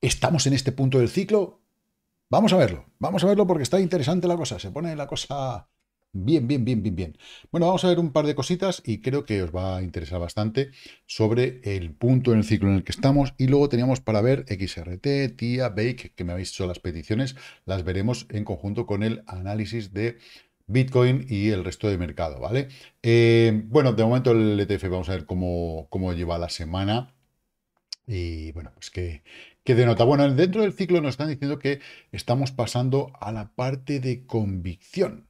¿Estamos en este punto del ciclo? Vamos a verlo, vamos a verlo porque está interesante la cosa, se pone la cosa bien, bien, bien, bien, bien. Bueno, vamos a ver un par de cositas y creo que os va a interesar bastante sobre el punto en el ciclo en el que estamos y luego teníamos para ver XRT, TIA, BAKE, que me habéis hecho las peticiones, las veremos en conjunto con el análisis de Bitcoin y el resto de mercado, ¿vale? Eh, bueno, de momento el ETF vamos a ver cómo, cómo lleva la semana. Y bueno, pues que que denota. Bueno, dentro del ciclo nos están diciendo que estamos pasando a la parte de convicción.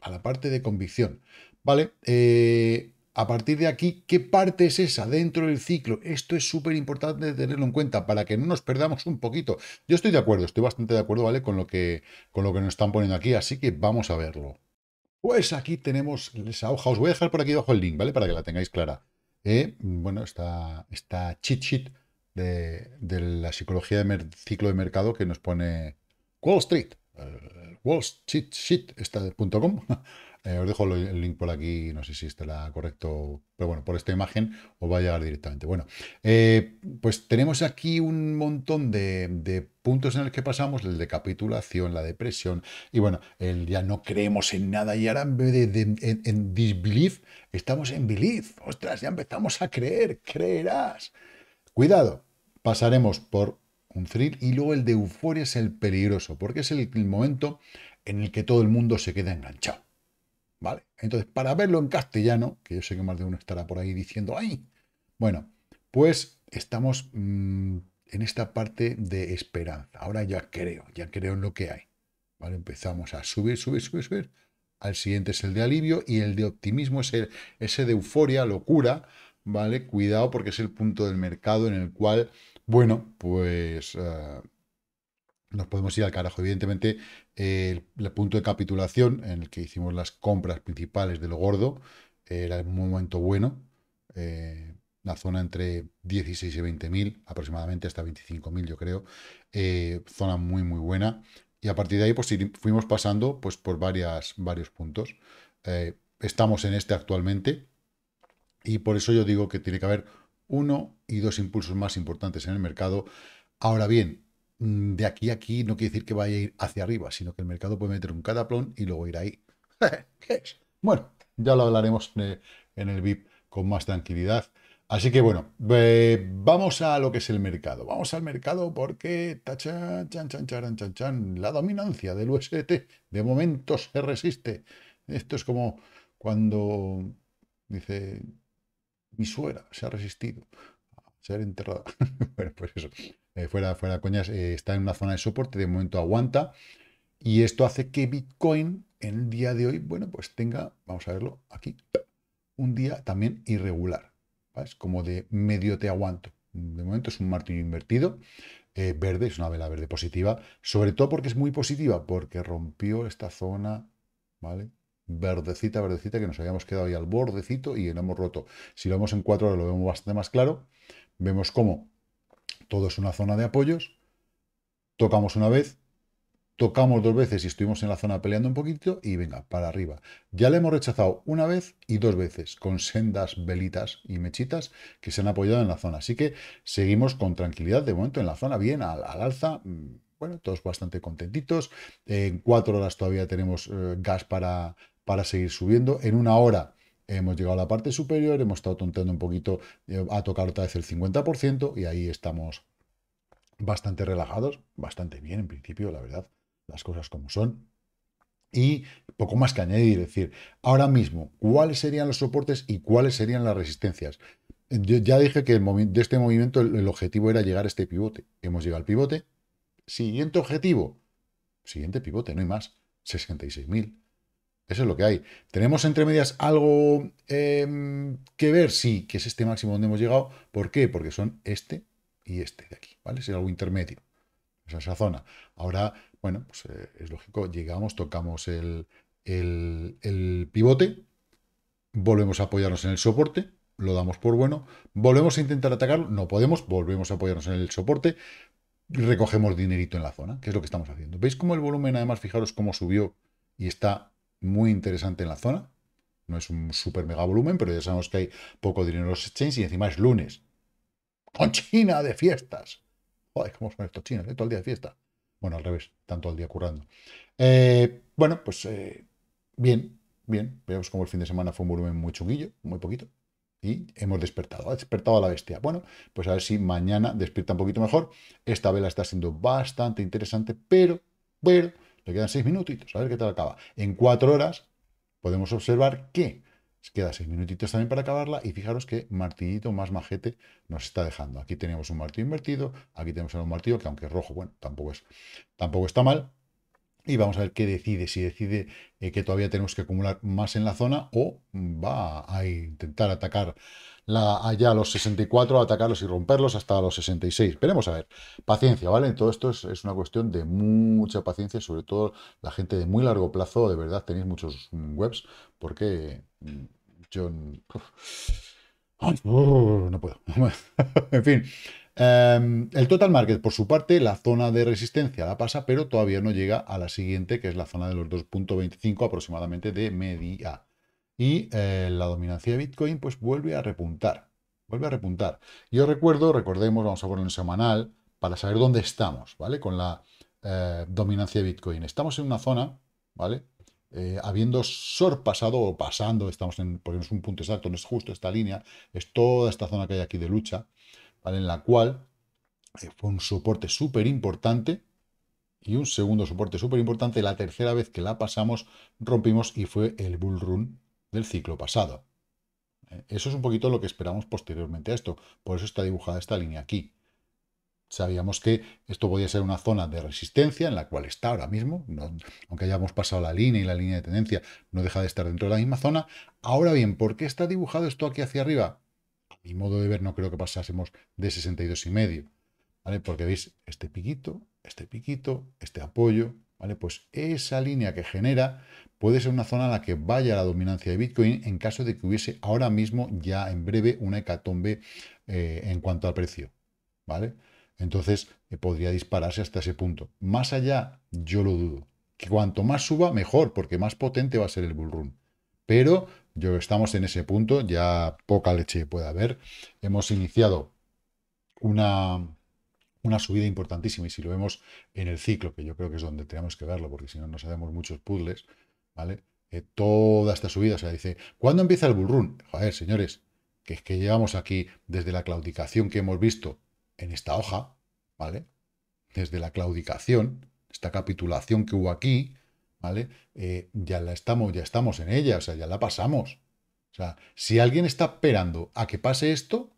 A la parte de convicción. ¿Vale? Eh, a partir de aquí, ¿qué parte es esa dentro del ciclo? Esto es súper importante tenerlo en cuenta para que no nos perdamos un poquito. Yo estoy de acuerdo, estoy bastante de acuerdo, ¿vale? Con lo que, con lo que nos están poniendo aquí, así que vamos a verlo. Pues aquí tenemos esa hoja. Os voy a dejar por aquí abajo el link, ¿vale? Para que la tengáis clara. Eh, bueno, está está cheat de, la psicología de ciclo de mercado que nos pone Wall Street, Wall Street está punto eh, os dejo el link por aquí, no sé si la correcto, pero bueno, por esta imagen os va a llegar directamente. Bueno, eh, pues tenemos aquí un montón de, puntos en los que pasamos, el de capitulación, la depresión, y bueno, el ya no creemos en nada, y ahora en vez de, en, disbelief, estamos en belief, ostras, ya empezamos a creer, creerás. Cuidado, pasaremos por un thrill y luego el de euforia es el peligroso, porque es el, momento en el que todo el mundo se queda enganchado. ¿Vale? Entonces, para verlo en castellano, que yo sé que más de uno estará por ahí diciendo, ¡ay! Bueno, pues estamos mm, en esta parte de esperanza. Ahora ya creo, ya creo en lo que hay. ¿Vale? Empezamos a subir, subir, subir, subir. Al siguiente es el de alivio y el de optimismo es el, ese de euforia, locura, ¿vale? Cuidado porque es el punto del mercado en el cual bueno, pues eh, nos podemos ir al carajo. Evidentemente, el, punto de capitulación en el que hicimos las compras principales de lo gordo eh, era un momento bueno. la eh, zona entre 16 y 20 mil, aproximadamente hasta 25 mil, yo creo. zona muy, muy buena. Y a partir de ahí, pues fuimos pasando pues, por varias, varios puntos. estamos en este actualmente. Y por eso yo digo que tiene que haber uno y dos impulsos más importantes en el mercado. Ahora bien, mm, de aquí a aquí no quiere decir que vaya a ir hacia arriba, sino que el mercado puede meter un cataplón y luego ir ahí. bueno, ya lo hablaremos en el VIP con más tranquilidad. Así que bueno, vamos a lo que es el mercado. Vamos al mercado porque tachan, chan, chan, chan, chan, la dominancia del UST de momento se resiste. Esto es como cuando dice mi suegra se ha resistido a ser enterrada. bueno, pues eso. Eh, fuera, fuera coñas, eh, está en una zona de soporte, de momento aguanta. Y esto hace que Bitcoin en el día de hoy, bueno, pues tenga, vamos a verlo aquí, un día también irregular. Es Como de medio te aguanto. De momento es un martillo invertido. Eh, verde, es una vela verde positiva. Sobre todo porque es muy positiva, porque rompió esta zona, ¿vale? verdecita, verdecita, que nos habíamos quedado ahí al bordecito y lo hemos roto. Si lo vemos en cuatro horas lo vemos bastante más claro. Vemos cómo todo es una zona de apoyos. Tocamos una vez, tocamos dos veces y estuvimos en la zona peleando un poquito y venga, para arriba. Ya le hemos rechazado una vez y dos veces con sendas velitas y mechitas que se han apoyado en la zona. Así que seguimos con tranquilidad de momento en la zona, bien, al, al alza. Mm, bueno, todos bastante contentitos. En cuatro horas todavía tenemos eh, gas para para seguir subiendo. En una hora hemos llegado a la parte superior, hemos estado tonteando un poquito eh, a tocar otra vez el 50% y ahí estamos bastante relajados, bastante bien en principio, la verdad, las cosas como son. Y poco más que añadir, es decir, ahora mismo, ¿cuáles serían los soportes y cuáles serían las resistencias? ya dije que de este movimiento el, el, objetivo era llegar a este pivote. Hemos llegado al pivote. Siguiente objetivo. Siguiente pivote, no hay más. 66.000. Eso es lo que hay. ¿Tenemos entre medias algo em, que ver? Sí, que es este máximo donde hemos llegado. ¿Por qué? Porque son este y este de aquí, ¿vale? Es algo intermedio. Esa, esa zona. Ahora, bueno, pues eh, es lógico, llegamos, tocamos el, el pivote, volvemos a apoyarnos en el soporte, lo damos por bueno, volvemos a intentar atacarlo, no podemos, volvemos a apoyarnos en el soporte, recogemos dinerito en la zona, que es lo que estamos haciendo. ¿Veis cómo el volumen, además, fijaros cómo subió y está muy interesante en la zona. No es un super mega volumen, pero ya sabemos que hay poco dinero en los exchanges y encima es lunes. ¡Con China de fiestas! Joder, ¿cómo con estos chinos? Eh? Todo el día de fiesta. Bueno, al revés, tanto el día currando. Eh, bueno, pues eh, bien, bien. Veamos cómo el fin de semana fue un volumen muy chunguillo, muy poquito. Y hemos despertado, ha despertado a la bestia. Bueno, pues a ver si mañana despierta un poquito mejor. Esta vela está siendo bastante interesante, pero, pero, le quedan seis minutitos, a ver qué tal acaba. En cuatro horas podemos observar que queda seis minutitos también para acabarla y fijaros que martillito más majete nos está dejando. Aquí tenemos un martillo invertido, aquí tenemos un martillo que aunque es rojo, bueno, tampoco, tampoco está mal, y vamos a ver qué decide, si decide eh, que todavía tenemos que acumular más en la zona o va a intentar atacar allá a los 64, atacarlos y romperlos hasta los 66. Veremos a ver. Paciencia, ¿vale? Todo esto es, una cuestión de mucha paciencia, sobre todo la gente de muy largo plazo, de verdad tenéis muchos mm, webs, porque mm, yo... Uh, no puedo. en fin. Em, el total market, por su parte, la zona de resistencia la pasa, pero todavía no llega a la siguiente, que es la zona de los 2.25 aproximadamente de media. Y eh, la dominancia de Bitcoin, pues vuelve a repuntar. Vuelve a repuntar. Yo recuerdo, recordemos, vamos a ponerlo en semanal, para saber dónde estamos, ¿vale? Con la eh, dominancia de Bitcoin. Estamos en una zona, ¿vale? Eh, habiendo sorpasado o pasando, estamos en, ponemos un punto exacto, no es justo esta línea, es toda esta zona que hay aquí de lucha en la cual eh, fue un soporte súper importante y un segundo soporte súper importante. La tercera vez que la pasamos, rompimos y fue el bull run del ciclo pasado. Eh, eso es un poquito lo que esperamos posteriormente a esto. Por eso está dibujada esta línea aquí. Sabíamos que esto podía ser una zona de resistencia en la cual está ahora mismo, aunque hayamos pasado la línea y la línea de tendencia, no deja de estar dentro de la misma zona. Ahora bien, ¿por qué está dibujado esto aquí hacia arriba? mi modo de ver, no creo que pasásemos de medio, ¿Vale? Porque veis este piquito, este piquito, este apoyo, ¿vale? Pues esa línea que genera puede ser una zona a la que vaya la dominancia de Bitcoin en caso de que hubiese ahora mismo, ya en breve, una hecatombe eh, en cuanto al precio, ¿vale? Entonces eh, podría dispararse hasta ese punto. Más allá, yo lo dudo. Que cuanto más suba, mejor, porque más potente va a ser el bull run. Pero estamos en ese punto, ya poca leche puede haber. Hemos iniciado una, una subida importantísima y si lo vemos en el ciclo, que yo creo que es donde tenemos que verlo, porque si no nos hacemos muchos puzzles, ¿vale? Eh, toda esta subida, o sea, dice, ¿cuándo empieza el bullrun? Joder, señores, que es que llevamos aquí desde la claudicación que hemos visto en esta hoja, ¿vale? Desde la claudicación, esta capitulación que hubo aquí, ¿vale? Eh, ya la estamos, ya estamos en ella, o sea, ya la pasamos. O sea, si alguien está esperando a que pase esto,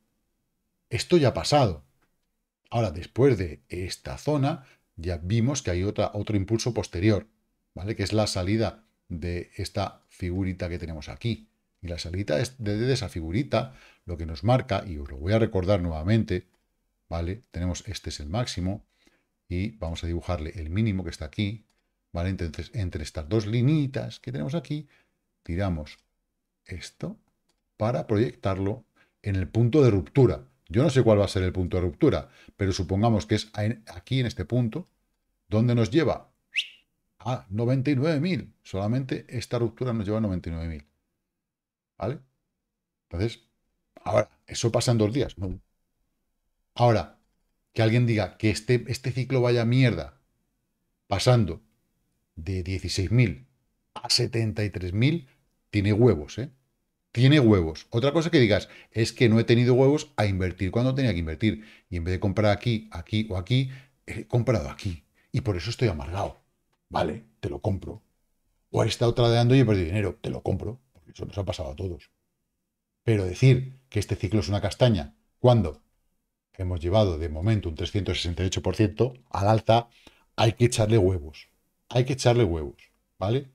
esto ya ha pasado. Ahora, después de esta zona, ya vimos que hay otra, otro impulso posterior, ¿vale? Que es la salida de esta figurita que tenemos aquí. Y la salida de esa figurita, lo que nos marca, y os lo voy a recordar nuevamente, ¿vale? Tenemos, este es el máximo, y vamos a dibujarle el mínimo que está aquí, entonces, entre estas dos linitas que tenemos aquí, tiramos esto para proyectarlo en el punto de ruptura. Yo no sé cuál va a ser el punto de ruptura, pero supongamos que es aquí en este punto, donde nos lleva a 99.000. Solamente esta ruptura nos lleva a 99.000. ¿Vale? Entonces, ahora, eso pasa en dos días. Ahora, que alguien diga que este, este ciclo vaya mierda pasando de 16.000 a 73.000 tiene huevos, ¿eh? Tiene huevos. Otra cosa que digas es que no he tenido huevos a invertir cuando tenía que invertir. Y en vez de comprar aquí, aquí o aquí, he comprado aquí. Y por eso estoy amargado. Vale, te lo compro. O he estado tradeando y he perdido dinero. Te lo compro. eso nos ha pasado a todos. Pero decir que este ciclo es una castaña, cuando hemos llevado de momento un 368% al alza, hay que echarle huevos hay que echarle huevos, ¿vale?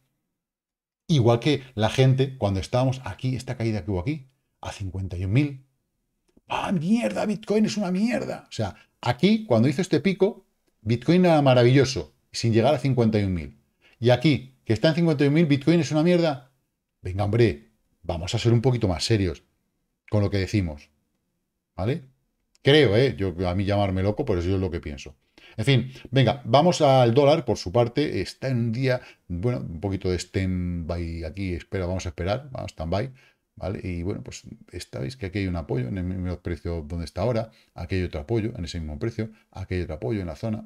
Igual que la gente cuando estábamos aquí, esta caída que hubo aquí, a 51.000. ¡Ah, mierda! Bitcoin es una mierda. O sea, aquí, cuando hizo este pico, Bitcoin era maravilloso, sin llegar a 51.000. Y aquí, que está en 51.000, Bitcoin es una mierda. Venga, hombre, vamos a ser un poquito más serios con lo que decimos. ¿Vale? Creo, ¿eh? Yo, a mí llamarme loco, pero eso es lo que pienso. En fin, venga, vamos al dólar, por su parte, está en un día, bueno, un poquito de stand-by aquí, espera, vamos a esperar, vamos stand-by, ¿vale? Y bueno, pues esta, que aquí hay un apoyo en el mismo precio donde está ahora, aquí hay otro apoyo en ese mismo precio, aquí hay otro apoyo en la zona.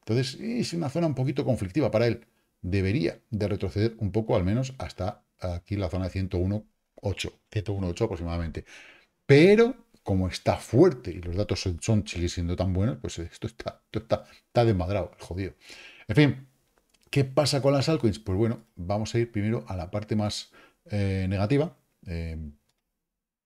Entonces, es una zona un poquito conflictiva para él. Debería de retroceder un poco, al menos hasta aquí la zona de 101.8, 101.8 aproximadamente. Pero como está fuerte y los datos son chili siendo tan buenos, pues esto está, está, desmadrado, jodido. En fin, ¿qué pasa con las altcoins? Pues bueno, vamos a ir primero a la parte más eh, negativa, eh,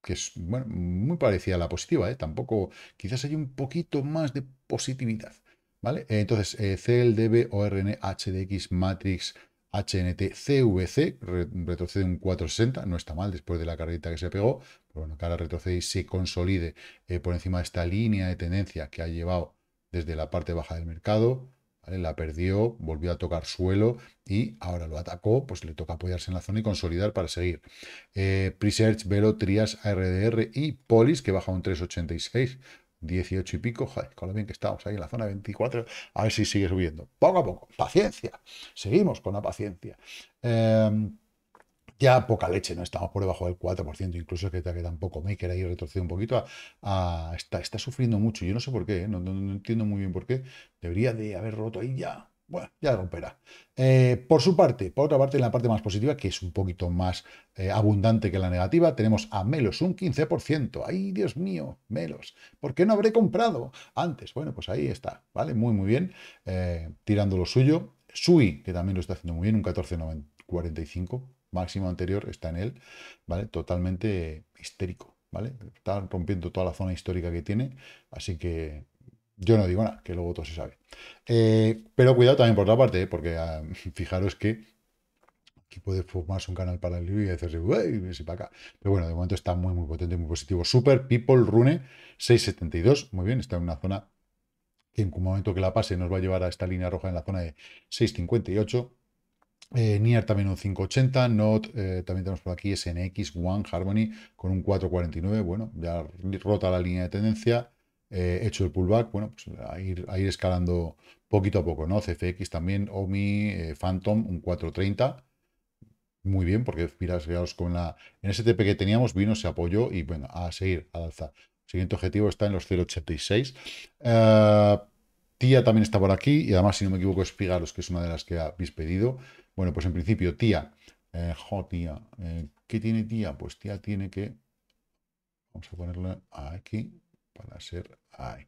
que es muy parecida a la positiva, ¿eh? tampoco, quizás hay un poquito más de positividad. ¿Vale? Entonces, eh, CLDB, ORN, HDX, Matrix, HNT, CVC, retrocede un 460, no está mal después de la carrerita que se pegó, bueno, que ahora retrocede y se consolide eh, por encima de esta línea de tendencia que ha llevado desde la parte baja del mercado. La perdió, volvió a tocar suelo y ahora lo atacó, pues le toca apoyarse en la zona y consolidar para seguir. Eh, Presearch, Velo, Trias, ARDR y Polis, que baja un 3,86. 18 y pico, joder, con lo bien que estamos ahí en la zona 24, a ver si sigue subiendo. Poco a poco, paciencia, seguimos con la paciencia. Eh, ya poca leche, ¿no? Estamos por debajo del 4%, incluso que, que tampoco Maker ahí retrocede un poquito, está, sufriendo mucho. Yo no sé por qué, ¿eh? no, entiendo muy bien por qué. Debería de haber roto ahí ya. Bueno, ya romperá. Eh, por su parte, por otra parte, en la parte más positiva, que es un poquito más eh, abundante que la negativa, tenemos a Melos un 15%. ¡Ay, Dios mío! Melos, ¿por qué no habré comprado antes? Bueno, pues ahí está, ¿vale? Muy, muy bien, tirando lo suyo. Sui, que también lo está haciendo muy bien, un 14,45 máximo anterior está en él, ¿vale? Totalmente histérico, ¿vale? Está rompiendo toda la zona histórica que tiene, así que yo no digo nada, que luego todo se sabe. Eh, pero cuidado también por la parte, ¿eh? porque ah, fijaros que aquí puede formarse un canal paralelo y hacerse y para acá. Pero bueno, de momento está muy, muy potente, muy positivo. Super People Rune 672, muy bien, está en una zona que en un momento que la pase nos va a llevar a esta línea roja en la zona de 658 eh, Nier también un 580, NOT, eh, también tenemos por aquí SNX, One, Harmony con un 449, bueno, ya rota la línea de tendencia, eh, hecho el pullback, bueno, pues a ir, escalando poquito a poco, ¿no? CFX también, OMI, Phantom, un 430, muy bien, porque miras con la... En ese TP que teníamos vino, se apoyó y bueno, a seguir al alza. siguiente objetivo está en los 0.86. TIA también está por aquí y además, si no me equivoco, es que es una de las que habéis pedido. Bueno, pues en principio, tía, eh, tía, eh, ¿qué tiene tía? Pues tía tiene que, vamos a ponerla aquí para ser ahí.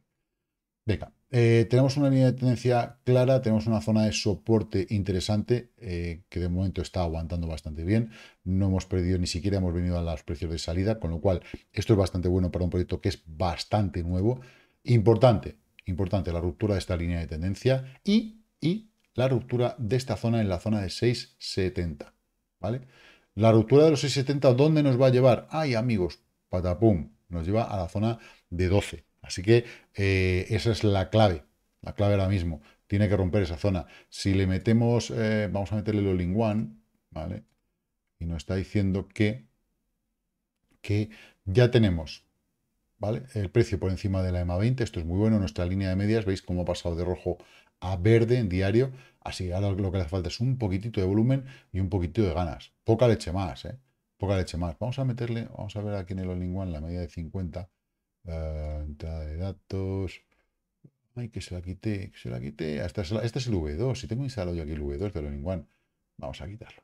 Venga, eh, tenemos una línea de tendencia clara, tenemos una zona de soporte interesante eh, que de momento está aguantando bastante bien. No hemos perdido ni siquiera, hemos venido a los precios de salida, con lo cual esto es bastante bueno para un proyecto que es bastante nuevo. Importante, importante la ruptura de esta línea de tendencia y, y la ruptura de esta zona en la zona de 6,70. ¿Vale? La ruptura de los 6,70, ¿dónde nos va a llevar? Ay, amigos, patapum, nos lleva a la zona de 12. Así que eh, esa es la clave, la clave ahora mismo. Tiene que romper esa zona. Si le metemos, eh, vamos a meterle lo one ¿vale? Y nos está diciendo que, que ya tenemos ¿vale? el precio por encima de la EMA 20. Esto es muy bueno. Nuestra línea de medias, veis cómo ha pasado de rojo a verde en diario. Así que ahora lo que le hace falta es un poquitito de volumen y un poquitito de ganas. Poca leche más, ¿eh? Poca leche más. Vamos a meterle, vamos a ver aquí en el All-in-One la media de 50. entrada de datos. Ay, que se la quite, que se la quite. Este es, es el V2. Si tengo instalado yo aquí el V2 del All-in-One. vamos a quitarlo.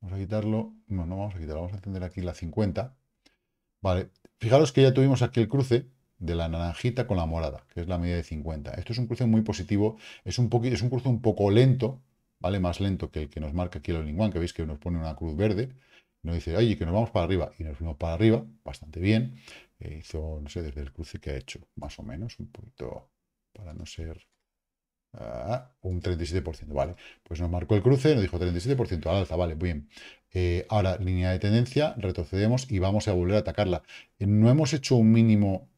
Vamos a quitarlo. No, no vamos a quitarlo. Vamos a encender aquí la 50. Vale. Fijaros que ya tuvimos aquí el cruce de la naranjita con la morada, que es la media de 50. Esto es un cruce muy positivo, es un, es un cruce un poco lento, ¿vale? Más lento que el que nos marca aquí el Linguán, que veis que nos pone una cruz verde, nos dice, oye, que nos vamos para arriba, y nos fuimos para arriba, bastante bien, e hizo, no sé, desde el cruce que ha hecho, más o menos, un poquito, para no ser ah, un 37%, vale. Pues nos marcó el cruce, nos dijo 37% al alza, vale, bien. E, ahora, línea de tendencia, retrocedemos y vamos a volver a atacarla. No hemos hecho un mínimo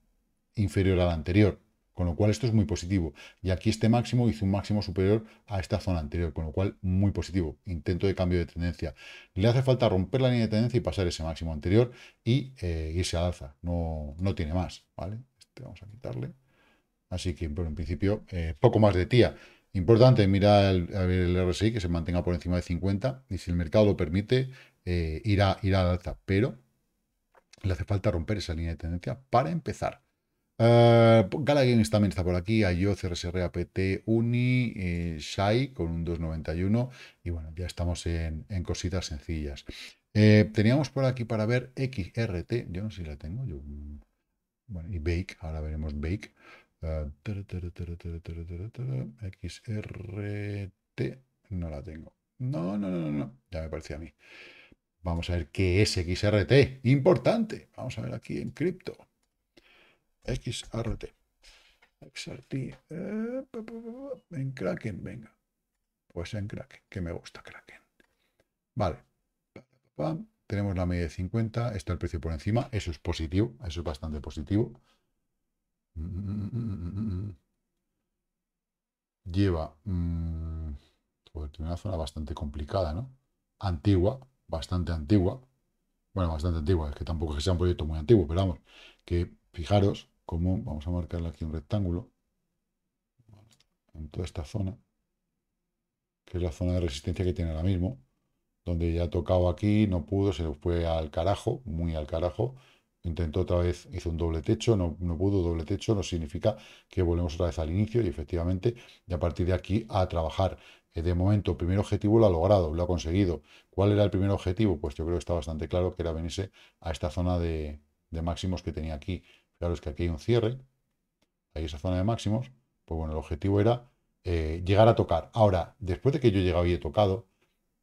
inferior a la anterior, con lo cual esto es muy positivo. Y aquí este máximo hizo un máximo superior a esta zona anterior, con lo cual muy positivo. Intento de cambio de tendencia. Le hace falta romper la línea de tendencia y pasar ese máximo anterior y eh, irse al alza. No, no tiene más, ¿vale? Este vamos a quitarle. Así que, en principio, eh, poco más de tía. Importante mirar el, RSI que se mantenga por encima de 50 y si el mercado lo permite, eh, irá, irá al alza. Pero le hace falta romper esa línea de tendencia para empezar. Uh, también está por aquí, IO, CRSR, APT, Uni, eh, con un 2.91 y bueno, ya estamos en, cositas sencillas. Eh, teníamos por aquí para ver XRT, yo no sé si la tengo, yo, mm, y Bake, ahora veremos Bake. Eh, XRT, no la tengo. No, no, no, no, no, ya me parecía a mí. Vamos a ver qué es XRT, importante. Vamos a ver aquí en cripto. XRT. XRT. Eh, en Kraken, venga. Pues en Kraken, que me gusta Kraken. Vale. Tenemos la media de 50, está el precio por encima, eso es positivo, eso es bastante positivo. Lleva mm, una zona bastante complicada, ¿no? Antigua, bastante antigua. Bueno, bastante antigua, es que tampoco es que sea un proyecto muy antiguo, pero vamos, que fijaros, vamos a marcarle aquí un rectángulo, en toda esta zona, que es la zona de resistencia que tiene ahora mismo, donde ya ha tocado aquí, no pudo, se fue al carajo, muy al carajo, intentó otra vez, hizo un doble techo, no, pudo, doble techo, no significa que volvemos otra vez al inicio y efectivamente, ya a partir de aquí a trabajar. Eh, de momento, primer objetivo lo ha logrado, lo ha conseguido. ¿Cuál era el primer objetivo? Pues yo creo que está bastante claro que era venirse a esta zona de, de máximos que tenía aquí, es que aquí hay un cierre, hay esa zona de máximos, pues bueno, el objetivo era eh, llegar a tocar. Ahora, después de que yo he llegado y he tocado,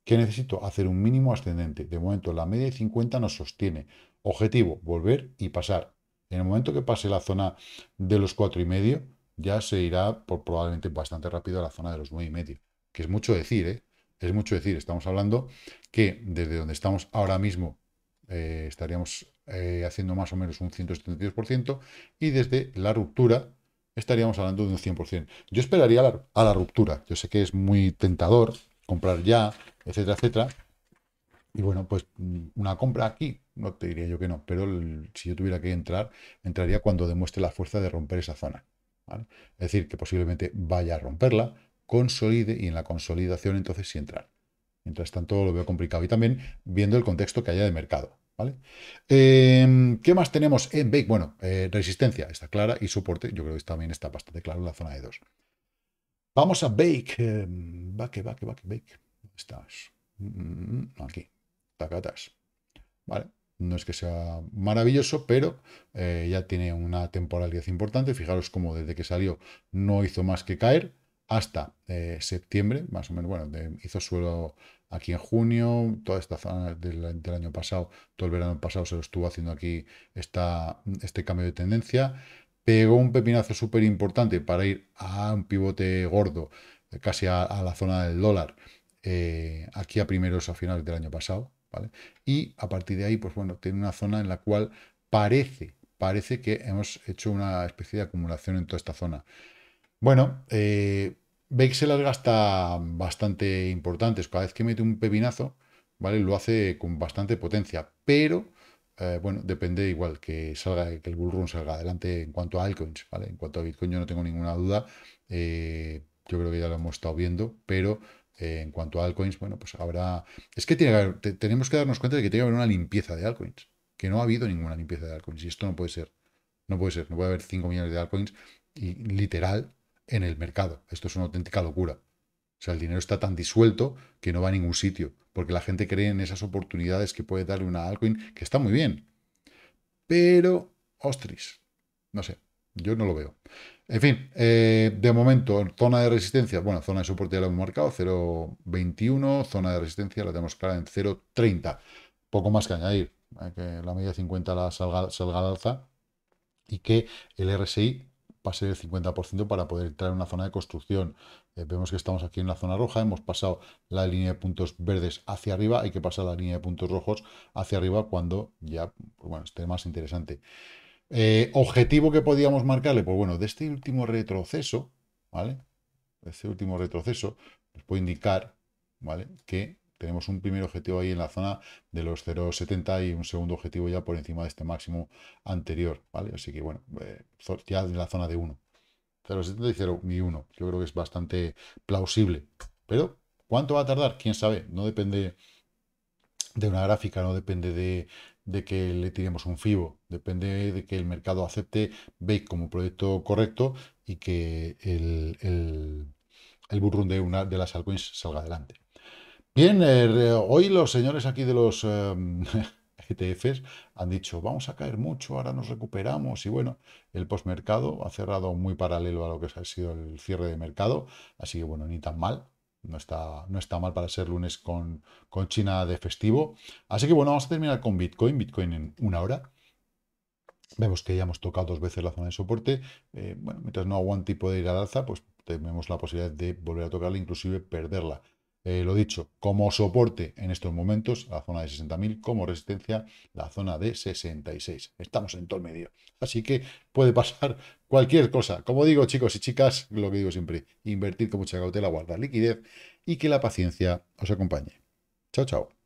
¿qué necesito? Hacer un mínimo ascendente. De momento, la media de 50 nos sostiene. Objetivo, volver y pasar. En el momento que pase la zona de los 4,5, ya se irá por, probablemente bastante rápido a la zona de los 9,5, que es mucho decir, ¿eh? Es mucho decir, estamos hablando que desde donde estamos ahora mismo eh, estaríamos eh, haciendo más o menos un 172%, y desde la ruptura estaríamos hablando de un 100%. Yo esperaría a la, ruptura, yo sé que es muy tentador comprar ya, etcétera, etcétera, y bueno, pues mm, una compra aquí, no te diría yo que no, pero si yo tuviera que entrar, entraría cuando demuestre la fuerza de romper esa zona. Es decir, que posiblemente vaya a romperla, consolide y en la consolidación entonces sí entrar. Mientras tanto lo veo complicado y también viendo el contexto que haya de mercado. ¿Vale? Em, ¿Qué más tenemos en Bake? Bueno, eh, resistencia está clara y soporte, yo creo que también está bastante claro en la zona de 2. Vamos a Bake. Em, bake, Bake, Bake, Bake. estás? Mm, mm, aquí. Tacatas. Vale. No es que sea maravilloso, pero eh, ya tiene una temporalidad importante. Fijaros cómo desde que salió no hizo más que caer hasta eh, septiembre, más o menos. Bueno, hizo suelo aquí en junio, toda esta zona del, año pasado, todo el verano pasado se lo estuvo haciendo aquí esta, este cambio de tendencia. Pegó un pepinazo súper importante para ir a un pivote gordo, eh, casi a, la zona del dólar, eh, aquí a primeros a finales del año pasado. ¿vale? Y a partir de ahí, pues bueno, tiene una zona en la cual parece, parece que hemos hecho una especie de acumulación en toda esta zona. Bueno, eh, se las gasta bastante importantes. Cada vez que mete un pepinazo, ¿vale? Lo hace con bastante potencia. Pero, eh, bueno, depende igual que salga, que el bullrun salga adelante en cuanto a altcoins, ¿vale? En cuanto a Bitcoin, yo no tengo ninguna duda. Eh, yo creo que ya lo hemos estado viendo, pero eh, en cuanto a altcoins, bueno, pues habrá. Es que, tiene tenemos que darnos cuenta de que tiene que haber una limpieza de altcoins. Que no ha habido ninguna limpieza de altcoins. Y esto no puede ser. No puede ser. No puede haber 5 millones de altcoins y literal en el mercado. Esto es una auténtica locura. O sea, el dinero está tan disuelto que no va a ningún sitio, porque la gente cree en esas oportunidades que puede darle una altcoin, que está muy bien. Pero, ostris, no sé, yo no lo veo. En fin, eh, de momento, zona de resistencia, bueno, zona de soporte ya la hemos marcado, 0.21, zona de resistencia la tenemos clara en 0.30. Poco más que añadir, eh, que la media 50 la salga, salga alza y que el RSI pase el 50% para poder entrar en una zona de construcción. Eh, vemos que estamos aquí en la zona roja, hemos pasado la línea de puntos verdes hacia arriba, hay que pasar la línea de puntos rojos hacia arriba cuando ya, pues bueno, esté más interesante. Eh, objetivo que podíamos marcarle, pues bueno, de este último retroceso, ¿vale? Este último retroceso, les puedo indicar, ¿vale? Que tenemos un primer objetivo ahí en la zona de los 0,70 y un segundo objetivo ya por encima de este máximo anterior, ¿vale? Así que bueno, eh, ya en la zona de 1. 0,70 y 0 Yo creo que es bastante plausible. Pero, ¿cuánto va a tardar? ¿Quién sabe? No depende de una gráfica, no depende de, que le tiremos un FIBO, depende de que el mercado acepte BAKE como proyecto correcto y que el, el, de, de las altcoins salga adelante. Bien, eh, hoy los señores aquí de los ETFs em, e han dicho, vamos a caer mucho, ahora nos recuperamos. Y bueno, el postmercado ha cerrado muy paralelo a lo que ha sido el cierre de mercado, así que bueno, ni tan mal. No está, no está mal para ser lunes con, China de festivo. Así que bueno, vamos a terminar con Bitcoin. Bitcoin en una hora. Vemos que ya hemos tocado dos veces la zona de soporte. Eh, bueno, mientras no aguante tipo de ir al alza, pues tenemos la posibilidad de volver a tocarla, inclusive perderla. Eh, lo dicho, como soporte en estos momentos, la zona de 60.000, como resistencia, la zona de 66. Estamos en todo el medio. Así que puede pasar cualquier cosa. Como digo, chicos y chicas, lo que digo siempre, invertir con mucha cautela, guardar liquidez y que la paciencia os acompañe. Chao, chao.